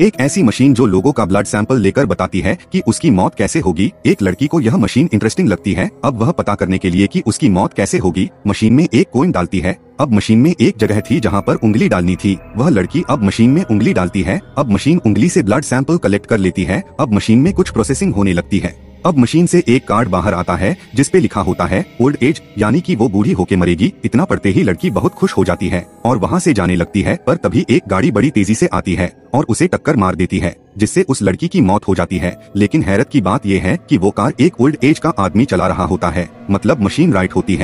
एक ऐसी मशीन जो लोगों का ब्लड सैंपल लेकर बताती है कि उसकी मौत कैसे होगी एक लड़की को यह मशीन इंटरेस्टिंग लगती है अब वह पता करने के लिए कि उसकी मौत कैसे होगी मशीन में एक कोइन डालती है अब मशीन में एक जगह थी जहां पर उंगली डालनी थी वह लड़की अब मशीन में उंगली डालती है अब मशीन उंगली से ब्लड सैंपल कलेक्ट कर लेती है अब मशीन में कुछ प्रोसेसिंग होने लगती है अब मशीन से एक कार्ड बाहर आता है जिसपे लिखा होता है ओल्ड एज यानी कि वो बूढ़ी होके मरेगी इतना पढ़ते ही लड़की बहुत खुश हो जाती है और वहाँ से जाने लगती है पर तभी एक गाड़ी बड़ी तेजी से आती है और उसे टक्कर मार देती है जिससे उस लड़की की मौत हो जाती है लेकिन हैरत की बात यह है की वो कार एक ओल्ड एज का आदमी चला रहा होता है मतलब मशीन राइट होती है